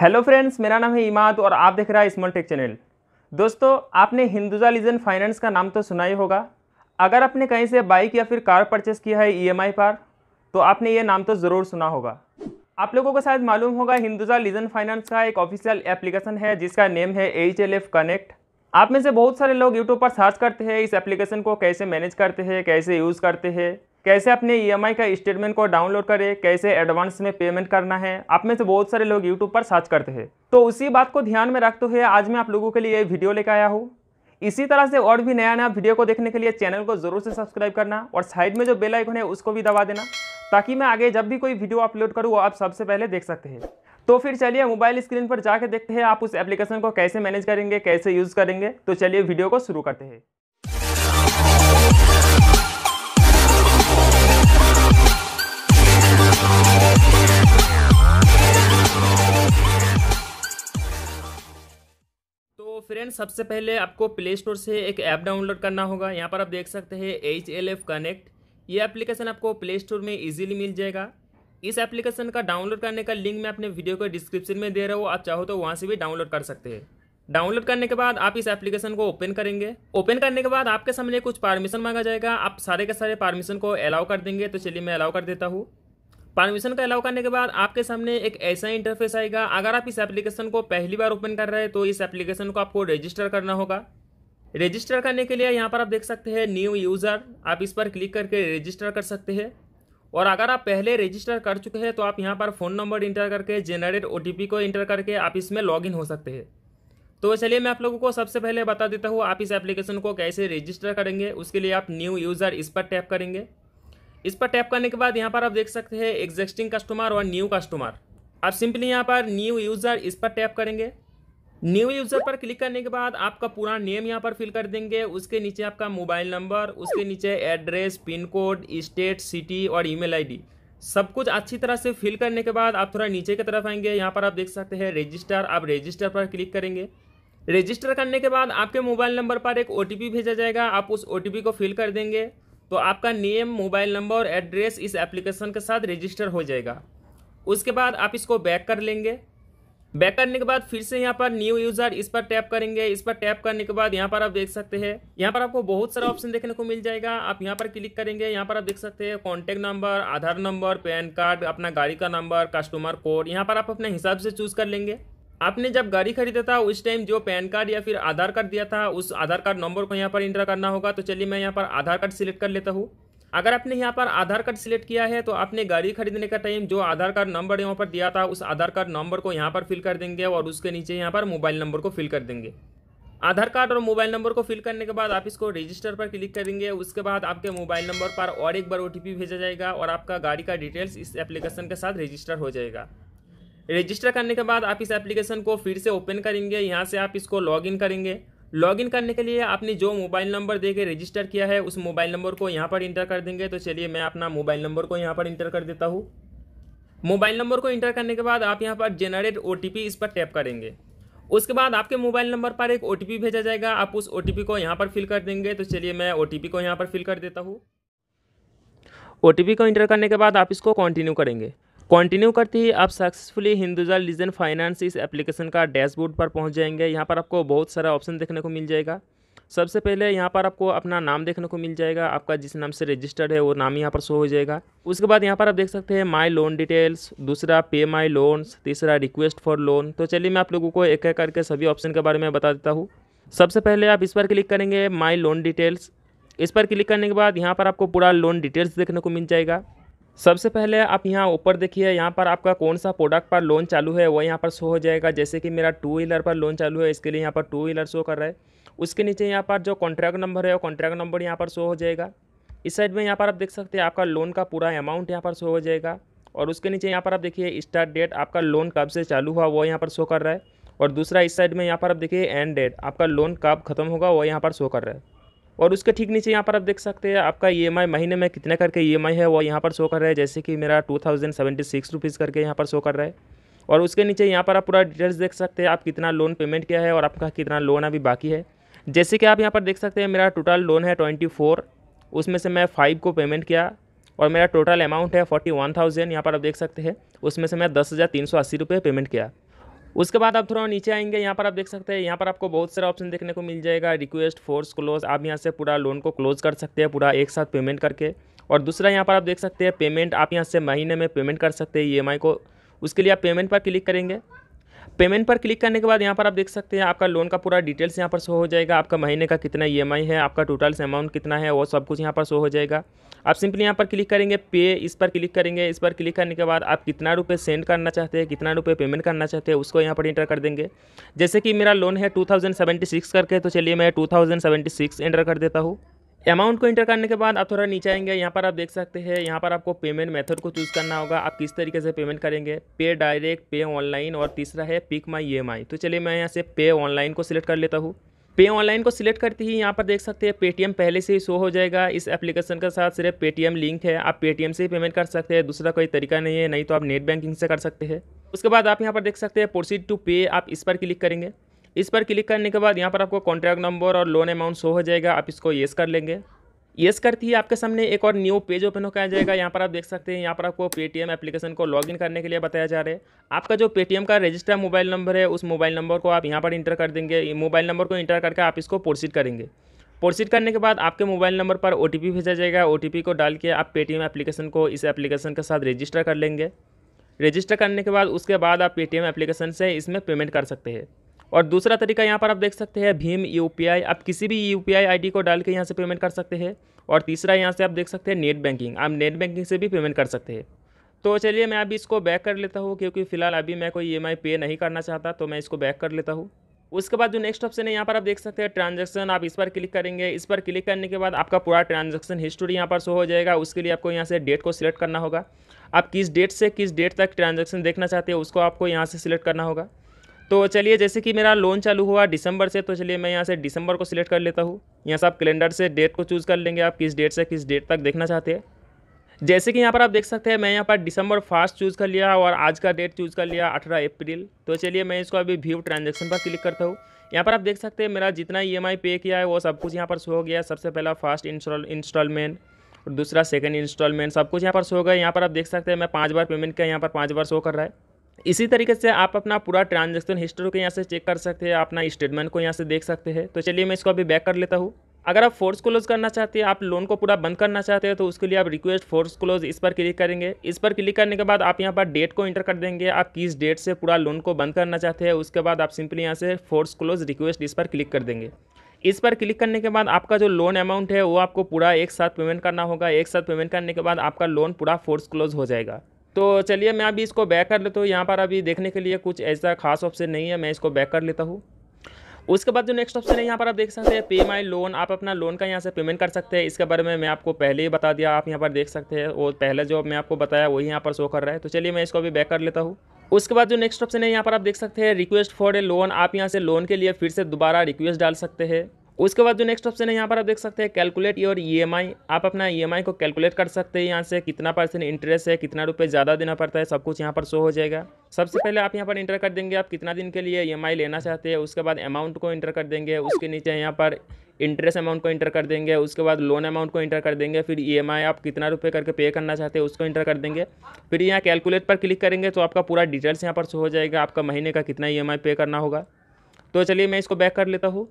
hello friends मेरा नाम है इमाद और आप देख रहा है स्मॉल टेक चैनल दोस्तों आपने हिंदुजा लिजन फाइनेंस का नाम तो सुना ही होगा अगर आपने कहीं से बाइक या फिर कार परचेस किया है ईएमआई e पर तो आपने ये नाम तो ज़रूर सुना होगा आप लोगों को शायद मालूम होगा हिंदुजा लिजन फाइनेंस का एक ऑफिशियल एप्लीकेशन है जिसका नेम है एच एल एफ कनेक्ट आप में से बहुत सारे लोग यूट्यूब पर सर्च करते हैं इस एप्लीकेशन को कैसे मैनेज करते हैं कैसे यूज़ करते हैं कैसे अपने ई e का स्टेटमेंट को डाउनलोड करें कैसे एडवांस में पेमेंट करना है आप में से बहुत सारे लोग यूट्यूब पर सर्च करते हैं तो उसी बात को ध्यान में रखते हुए आज मैं आप लोगों के लिए वीडियो लेकर आया हूँ इसी तरह से और भी नया नया वीडियो को देखने के लिए चैनल को जरूर से सब्सक्राइब करना और साइड में जो बेल आइकन है उसको भी दबा देना ताकि मैं आगे जब भी कोई वीडियो अपलोड करूँ वो आप सबसे पहले देख सकते हैं तो फिर चलिए मोबाइल स्क्रीन पर जाके देखते हैं आप उस एप्लीकेशन को कैसे मैनेज करेंगे कैसे यूज़ करेंगे तो चलिए वीडियो को शुरू करते हैं फ्रेंड्स सबसे पहले आपको प्ले स्टोर से एक ऐप डाउनलोड करना होगा यहाँ पर आप देख सकते हैं एच एल एफ कनेक्ट ये एप्लीकेशन आपको प्ले स्टोर में इजीली मिल जाएगा इस एप्लीकेशन का डाउनलोड करने का लिंक मैं अपने वीडियो के डिस्क्रिप्शन में दे रहा हूँ आप चाहो तो वहाँ से भी डाउनलोड कर सकते हैं डाउनलोड करने के बाद आप इस एप्लीकेशन को ओपन करेंगे ओपन करने के बाद आपके सामने कुछ परमिशन मांगा जाएगा आप सारे के सारे परमिशन को अलाउ कर देंगे तो चलिए मैं अलाउ कर देता हूँ परमिशन का अलाउ करने के बाद आपके सामने एक ऐसा इंटरफेस आएगा अगर आप इस एप्लीकेशन को पहली बार ओपन कर रहे हैं तो इस एप्लीकेशन को आपको रजिस्टर करना होगा रजिस्टर करने के लिए यहाँ पर आप देख सकते हैं न्यू यूज़र आप इस पर क्लिक करके रजिस्टर कर सकते हैं और अगर आप पहले रजिस्टर कर चुके हैं तो आप यहाँ पर फ़ोन नंबर इंटर करके जेनरेट ओ को इंटर करके आप इसमें लॉगिन हो सकते हैं तो चलिए मैं आप लोगों को सबसे पहले बता देता हूँ आप इस एप्लीकेशन को कैसे रजिस्टर करेंगे उसके लिए आप न्यू यूज़र इस पर टैप करेंगे इस पर टैप करने के बाद यहाँ पर आप देख सकते हैं एग्जिस्टिंग कस्टमर और न्यू कस्टमर आप सिंपली यहाँ पर न्यू यूज़र इस पर टैप करेंगे न्यू यूज़र पर क्लिक करने के बाद आपका पूरा नेम यहाँ पर फिल कर देंगे उसके नीचे आपका मोबाइल नंबर उसके नीचे address pin code state city और ईमेल आईडी सब कुछ अच्छी तरह से फिल करने के बाद आप थोड़ा नीचे की तरफ आएंगे यहाँ पर आप देख सकते हैं रजिस्टर आप रजिस्टर पर क्लिक करेंगे रजिस्टर करने के बाद आपके मोबाइल नंबर पर एक ओ भेजा जाएगा आप उस ओ को फिल कर देंगे तो आपका नेम मोबाइल नंबर और एड्रेस इस एप्लीकेशन के साथ रजिस्टर हो जाएगा उसके बाद आप इसको बैक कर लेंगे बैक करने के बाद फिर से यहाँ पर न्यू यूज़र इस पर टैप करेंगे इस पर टैप करने के बाद यहाँ पर आप देख सकते हैं यहाँ पर आपको बहुत सारा ऑप्शन देखने को मिल जाएगा आप यहाँ पर क्लिक करेंगे यहाँ पर आप देख सकते हैं contact number Aadhaar number PAN card अपना गाड़ी का नंबर कस्टमर कोड यहाँ पर आप अपने हिसाब से चूज़ कर लेंगे आपने जब गाड़ी खरीदा था उस टाइम जो पैन कार्ड या फिर आधार कार्ड दिया था उस आधार कार्ड नंबर को यहाँ पर इंटर करना होगा तो चलिए मैं यहाँ पर आधार कार्ड सिलेक्ट कर लेता हूँ अगर आपने यहाँ पर आधार कार्ड सिलेक्ट किया है तो आपने गाड़ी खरीदने का टाइम जो आधार कार्ड नंबर यहाँ पर दिया था उस आधार कार्ड नंबर को यहाँ पर फिल कर देंगे और उसके नीचे यहाँ पर मोबाइल नंबर को फिल कर देंगे आधार कार्ड और मोबाइल नंबर को फिल करने के बाद आप इसको रजिस्टर पर क्लिक करेंगे उसके बाद आपके मोबाइल नंबर पर और एक बार ओ भेजा जाएगा और आपका गाड़ी का डिटेल्स इस एप्लीकेशन के साथ रजिस्टर हो जाएगा रजिस्टर करने के बाद आप इस एप्लीकेशन को फिर से ओपन करेंगे यहाँ से आप इसको लॉगिन करेंगे लॉगिन करने के लिए आपने जो मोबाइल नंबर दे के रजिस्टर किया है उस मोबाइल नंबर को यहाँ पर इंटर कर देंगे तो चलिए मैं अपना मोबाइल नंबर को यहाँ पर इंटर कर देता हूँ मोबाइल नंबर को इंटर करने के बाद आप यहाँ पर जेनरेट ओ इस पर टैप करेंगे उसके बाद आपके मोबाइल नंबर पर एक ओ भेजा जाएगा आप उस ओ को यहाँ पर फिल कर देंगे तो चलिए मैं ओ को यहाँ पर फिल कर देता हूँ ओ को इंटर करने के बाद आप इसको कंटिन्यू करेंगे कंटिन्यू करते ही आप सक्सेसफुली हिंदुजा लीजन फाइनेंस इस एप्लीकेशन का डैशबोर्ड पर पहुंच जाएंगे यहाँ पर आपको बहुत सारा ऑप्शन देखने को मिल जाएगा सबसे पहले यहाँ पर आपको अपना नाम देखने को मिल जाएगा आपका जिस नाम से रजिस्टर्ड है वो नाम यहाँ पर शो हो जाएगा उसके बाद यहाँ पर आप देख सकते हैं माई लोन डिटेल्स दूसरा पे माई लोन्स तीसरा रिक्वेस्ट फॉर लोन तो चलिए मैं आप लोगों को एक एक करके सभी ऑप्शन के बारे में बता देता हूँ सबसे पहले आप इस पर क्लिक करेंगे माई लोन डिटेल्स इस पर क्लिक करने के बाद यहाँ पर आपको पूरा लोन डिटेल्स देखने को मिल जाएगा सबसे पहले आप यहाँ ऊपर देखिए यहाँ पर आपका कौन सा प्रोडक्ट पर लोन चालू है वो यहाँ पर शो हो जाएगा जैसे कि मेरा टू व्हीलर पर लोन चालू है इसके लिए यहाँ पर टू व्हीलर शो कर रहा है उसके नीचे यहाँ पर जो कॉन्ट्रैक्ट नंबर है वो कॉन्ट्रैक्ट नंबर यहाँ पर शो हो जाएगा इस साइड में यहाँ पर आप देख सकते हैं आपका लोन का पूरा अमाउंट यहाँ पर शो हो जाएगा और उसके नीचे यहाँ पर आप देखिए स्टार्ट डेट आपका लोन कब से चालू हुआ वो यहाँ पर शो कर रहा है और दूसरा इस साइड में यहाँ पर आप देखिए एंड डेट आपका लोन कब खत्म होगा वो यहाँ पर शो कर रहा है और उसके ठीक नीचे यहाँ पर आप देख सकते हैं आपका ई e महीने में कितने करके ई e है वो यहाँ पर शो कर रहा है जैसे कि मेरा टू थाउजेंड करके यहाँ पर शो कर रहा है और उसके नीचे यहाँ पर आप पूरा डिटेल्स देख सकते हैं आप कितना लोन पेमेंट किया है और आपका कितना लोन अभी बाकी है जैसे कि आप यहाँ पर देख सकते हैं मेरा टोटल लोन है ट्वेंटी फोर उसमें से मैं फ़ाइव को पेमेंट किया और मेरा टोटल अमाउंट है फोर्टी वन थाउजेंड यहाँ पर आप देख सकते हैं उसमें से मैं दस हज़ार तीन सौ अस्सी रुपये पेमेंट किया उसके बाद आप थोड़ा नीचे आएंगे यहाँ पर आप देख सकते हैं यहाँ पर आपको बहुत सारा ऑप्शन देखने को मिल जाएगा रिक्वेस्ट फोर्स क्लोज आप यहाँ से पूरा लोन को क्लोज कर सकते हैं पूरा एक साथ पेमेंट करके और दूसरा यहाँ पर आप देख सकते हैं पेमेंट आप यहाँ से महीने में पेमेंट कर सकते हैं ई e को उसके लिए आप पेमेंट पर क्लिक करेंगे पेमेंट पर क्लिक करने के बाद यहाँ पर आप देख सकते हैं आपका लोन का पूरा डिटेल्स यहाँ पर शो हो जाएगा आपका महीने का कितना ई e है आपका टोटल अमाउंट कितना है वो सब कुछ यहाँ पर शो हो जाएगा आप सिंपली यहाँ पर क्लिक करेंगे पे इस पर क्लिक करेंगे इस पर क्लिक करने के बाद आप कितना रुपये सेंड करना चाहते हैं कितना रुपये पेमेंट करना चाहते हैं उसको यहाँ पर इंटर कर देंगे जैसे कि मेरा लोन है टू करके तो चलिए मैं टू एंटर कर देता हूँ अमाउंट को इंटर करने के बाद आप थोड़ा नीचे आएंगे यहाँ पर आप देख सकते हैं यहाँ पर आपको पेमेंट मेथड को चूज़ करना होगा आप किस तरीके से पेमेंट करेंगे पे डायरेक्ट पे ऑनलाइन और तीसरा है पिक माई ई तो चलिए मैं यहाँ से पे ऑनलाइन को सिलेक्ट कर लेता हूँ पे ऑनलाइन को सिलेक्ट करते ही यहाँ पर देख सकते हैं पेटीएम पहले से ही शो हो जाएगा इस एप्लीकेशन के साथ सिर्फ पेटीएम लिंक है आप पेटीएम से ही पेमेंट कर सकते हैं दूसरा कोई तरीका नहीं है नहीं तो आप नेट बैंकिंग से कर सकते हैं उसके बाद आप यहाँ पर देख सकते हैं प्रोसीड टू पे आप इस पर क्लिक करेंगे इस पर क्लिक करने के बाद यहाँ पर आपको कॉन्ट्रैक्ट नंबर और लोन अमाउंट शो हो जाएगा आप इसको येस कर लेंगे येस करती है आपके सामने एक और न्यू पेज ओपन होकर आ जाएगा यहाँ पर आप देख सकते हैं यहाँ पर आपको पेटीएम एप्लीकेशन को लॉगिन करने के लिए बताया जा रहा है आपका जो पेटीएम का रजिस्टर मोबाइल नंबर है उस मोबाइल नंबर को आप यहाँ पर इंटर कर देंगे मोबाइल नंबर को इंटर करके आप इसको प्रोसीड करेंगे प्रोसीड करने के बाद आपके मोबाइल नंबर पर ओ भेजा जाएगा ओ को डाल के आप पेटीएम एप्लीकेशन को इस एप्लीकेशन के साथ रजिस्टर कर लेंगे रजिस्टर करने के बाद उसके बाद आप पेटीएम एप्लीकेशन से इसमें पेमेंट कर सकते हैं और दूसरा तरीका यहाँ पर आप देख सकते हैं भीम यू आप किसी भी यू पी को डाल के यहाँ से पेमेंट कर सकते हैं और तीसरा यहाँ से आप देख सकते हैं नेट बैंकिंग आप नेट बैंकिंग से भी पेमेंट कर सकते हैं तो चलिए मैं अभी इसको बैक कर लेता हूँ क्योंकि फ़िलहाल अभी मैं कोई ई e पे नहीं करना चाहता तो मैं इसको बैक कर लेता हूँ उसके बाद जो नेक्स्ट ऑप्शन है यहाँ पर आप देख सकते हैं ट्रांजैक्शन आप इस पर क्लिक करेंगे इस पर क्लिक करने के बाद आपका पूरा ट्रांजैक्शन हिस्ट्री यहाँ पर शो हो जाएगा उसके लिए आपको यहाँ से डेट को सिलेक्ट करना होगा आप किस डेट से किस डेट तक ट्रांजैक्शन देखना चाहते हैं उसको आपको यहाँ से सिलेक्ट करना होगा तो चलिए जैसे कि मेरा लोन चालू हुआ दिसंबर से तो चलिए मैं यहाँ से दिसंबर को सिलेक्ट कर लेता हूँ यहाँ से आप कैलेंडर से डेट को चूज़ कर लेंगे आप किस डेट से किस डेट तक देखना चाहते हैं जैसे कि यहाँ पर आप देख सकते हैं मैं यहाँ पर दिसंबर फर्स्ट चूज़ कर लिया और आज का डेट चूज़ कर लिया अठारह अप्रैल तो चलिए मैं इसको अभी व्यू ट्रांजेक्शन पर क्लिक करता हूँ यहाँ पर आप देख सकते हैं मेरा जितना ई पे किया है वो सब कुछ यहाँ पर शो हो गया सबसे पहला फर्स्ट इंस्टॉलमेंट और दूसरा सेकंड इंस्टॉलमेंट सब कुछ यहाँ पर शो हो गया यहाँ पर आप देख सकते हैं मैं पाँच बार पेमेंट किया यहाँ पर पाँच बार शो कर रहा है इसी तरीके से आप अपना पूरा ट्रांजेक्शन हिस्ट्री को यहाँ से चेक कर सकते हैं अपना स्टेटमेंट को यहाँ से देख सकते हैं तो चलिए मैं इसको अभी बैक कर लेता हूँ अगर आप फोर्स क्लोज करना चाहते हैं आप लोन को पूरा बंद करना चाहते हैं तो उसके लिए आप रिक्वेस्ट फोर्स क्लोज इस पर क्लिक करेंगे इस पर क्लिक करने के बाद आप यहाँ पर डेट को इंटर कर देंगे आप किस डेट से पूरा लोन को बंद करना चाहते हैं उसके बाद आप सिंपली यहाँ से फोर्स क्लोज रिक्वेस्ट इस पर क्लिक कर देंगे इस पर क्लिक करने के बाद आपका जो लोन अमाउंट है वो आपको पूरा एक साथ पेमेंट करना होगा एक साथ पेमेंट करने के बाद आपका लोन पूरा फोर्स क्लोज हो जाएगा तो चलिए मैं अभी इसको बैक कर लेता हूँ यहाँ पर अभी देखने के लिए कुछ ऐसा खास ऑप्शन नहीं है मैं इसको बैक कर लेता हूँ उसके बाद जो नेक्स्ट ऑप्शन है यहाँ पर आप देख सकते हैं पे माई लोन आप अपना लोन का यहाँ से पेमेंट कर सकते हैं इसके बारे में मैं आपको पहले ही बता दिया आप यहाँ पर देख सकते हैं और पहले जो मैं आपको बताया वही यहाँ पर शो कर रहा है तो चलिए मैं इसको अभी बैक कर लेता हूँ उसके बाद जो नेक्स्ट ऑप्शन है यहाँ पर आप देख सकते हैं रिक्वेस्ट फॉर ए लोन आप यहाँ से लोन के लिए फिर से दोबारा रिक्वेस्ट डाल सकते हैं उसके बाद जो नेक्स्ट ऑप्शन है यहाँ पर आप देख सकते हैं कैलकुलेट योर ईएमआई आप अपना ईएमआई e को कैलकुलेट कर सकते हैं यहाँ से कितना परसेंट इंटरेस्ट है कितना रुपये ज़्यादा देना पड़ता है सब कुछ यहाँ पर शो हो जाएगा सबसे पहले आप यहाँ पर इंटर कर देंगे आप कितना दिन के लिए ई e लेना चाहते हैं उसके बाद अमाउंट को इंटर कर देंगे उसके नीचे यहाँ पर इंटरेस्ट अमाउंट को इंटर कर देंगे उसके बाद लोन अमाउंट को इंटर कर देंगे फिर ईएमआई e आप कितना रुपए करके पे करना चाहते हैं उसको इंटर कर देंगे फिर यहाँ कैलकुलेट पर क्लिक करेंगे तो आपका पूरा डिटेल्स यहाँ पर शो हो जाएगा आपका महीने का कितना ईएमआई पे करना होगा तो चलिए मैं इसको बैक कर लेता हूँ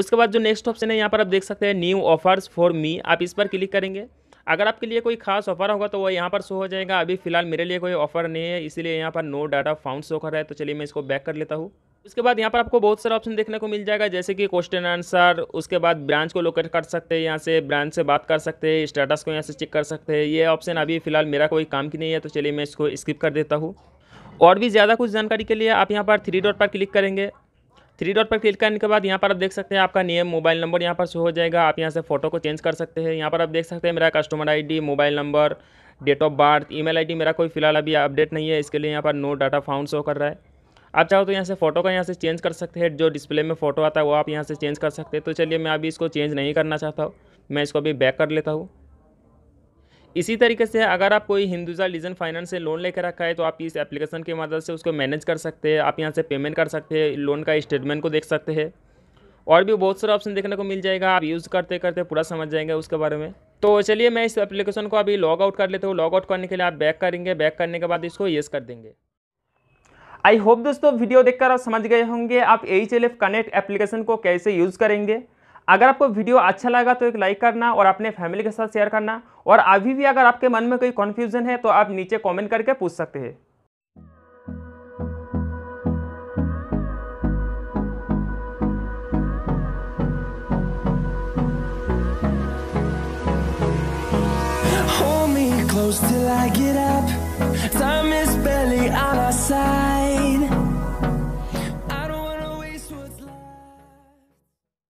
उसके बाद जो नेक्स्ट ऑप्शन है यहाँ पर आप देख सकते हैं न्यू ऑफर्स फॉर मी आप इस पर क्लिक करेंगे अगर आपके लिए कोई खास ऑफर होगा तो वो यहाँ पर शो हो जाएगा अभी फिलहाल मेरे लिए कोई ऑफर नहीं है इसीलिए यहाँ पर नो डाटा फाउंड शो कर रहा है तो चलिए मैं इसको बैक कर लेता हूँ उसके बाद यहाँ पर आपको बहुत सारे ऑप्शन देखने को मिल जाएगा जैसे कि क्वेश्चन आंसर उसके बाद ब्रांच को लोकेट कर सकते हैं यहाँ से ब्रांच से बात कर सकते हैं स्टेटस को यहाँ से चेक कर सकते हैं ये ऑप्शन अभी फिलहाल मेरा कोई काम की नहीं है तो चलिए मैं इसको स्किप कर देता हूँ और भी ज़्यादा कुछ जानकारी के लिए आप यहाँ पर थ्री डॉट पर क्लिक करेंगे थ्री डॉट पर क्लिक करने के बाद यहाँ पर आप देख सकते हैं आपका नेम मोबाइल नंबर यहाँ पर शो हो जाएगा आप यहाँ से फोटो को चेंज कर सकते हैं यहाँ पर आप देख सकते हैं मेरा customer ID mobile number date of birth email ID मेरा कोई फिलहाल अभी अपडेट नहीं है इसके लिए यहाँ पर नो डाटा फाउंड शो कर रहा है आप चाहो तो यहाँ से फ़ोटो का यहाँ से चेंज कर सकते हैं जो डिस्प्ले में फ़ोटो आता है वो आप यहाँ से चेंज कर सकते हैं तो चलिए मैं अभी इसको चेंज नहीं करना चाहता हूँ मैं इसको अभी बैक कर लेता हूँ इसी तरीके से अगर आप कोई हिंदुजा लीजन फाइनेंस से लोन लेकर रखा है तो आप इस एप्लीकेशन की मदद से उसको मैनेज कर सकते हैं आप यहाँ से पेमेंट कर सकते हैं लोन का स्टेटमेंट को देख सकते हैं और भी बहुत सारे ऑप्शन देखने को मिल जाएगा आप यूज़ करते करते पूरा समझ जाएंगे उसके बारे में तो चलिए मैं इस एप्लीकेशन को अभी लॉग आउट कर लेता हूँ लॉग आउट करने के लिए आप बैक करेंगे बैक करने के बाद इसको येस कर देंगे आई होप दोस्तों वीडियो देखकर आप समझ गए होंगे आप H L F connect application को कैसे यूज़ करेंगे अगर आपको वीडियो अच्छा लगा तो एक लाइक करना और अपने फैमिली के साथ शेयर करना और अभी भी अगर आपके मन में कोई कन्फ्यूज़न है तो आप नीचे कॉमेंट करके पूछ सकते हैं till I get up Time is barely on our side